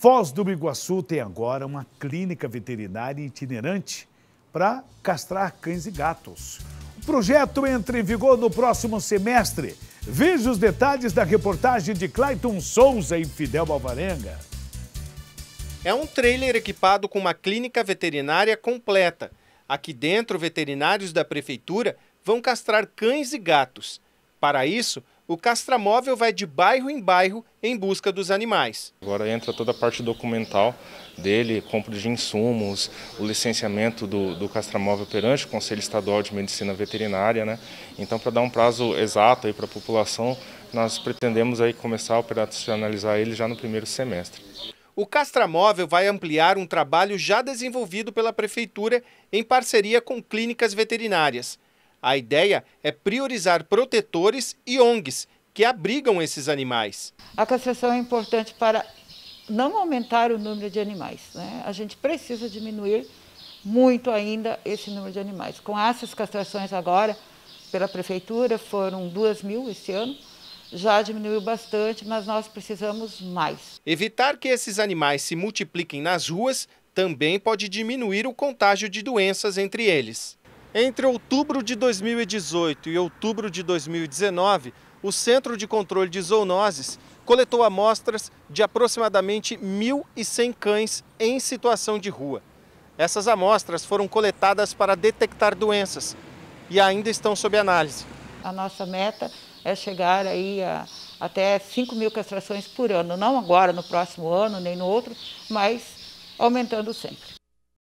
Foz do Iguaçu tem agora uma clínica veterinária itinerante para castrar cães e gatos. O projeto entra em vigor no próximo semestre. Veja os detalhes da reportagem de Clayton Souza e Fidel Alvarenga. É um trailer equipado com uma clínica veterinária completa. Aqui dentro, veterinários da prefeitura vão castrar cães e gatos. Para isso, o castramóvel vai de bairro em bairro em busca dos animais. Agora entra toda a parte documental dele, compra de insumos, o licenciamento do, do castramóvel perante o Conselho Estadual de Medicina Veterinária. Né? Então, para dar um prazo exato para a população, nós pretendemos aí começar a operacionalizar ele já no primeiro semestre. O castramóvel vai ampliar um trabalho já desenvolvido pela Prefeitura em parceria com clínicas veterinárias. A ideia é priorizar protetores e ONGs que abrigam esses animais. A castração é importante para não aumentar o número de animais. Né? A gente precisa diminuir muito ainda esse número de animais. Com essas castrações agora, pela prefeitura, foram 2 mil esse ano, já diminuiu bastante, mas nós precisamos mais. Evitar que esses animais se multipliquem nas ruas também pode diminuir o contágio de doenças entre eles. Entre outubro de 2018 e outubro de 2019, o Centro de Controle de Zoonoses coletou amostras de aproximadamente 1.100 cães em situação de rua. Essas amostras foram coletadas para detectar doenças e ainda estão sob análise. A nossa meta é chegar aí a até 5 mil castrações por ano, não agora, no próximo ano, nem no outro, mas aumentando sempre.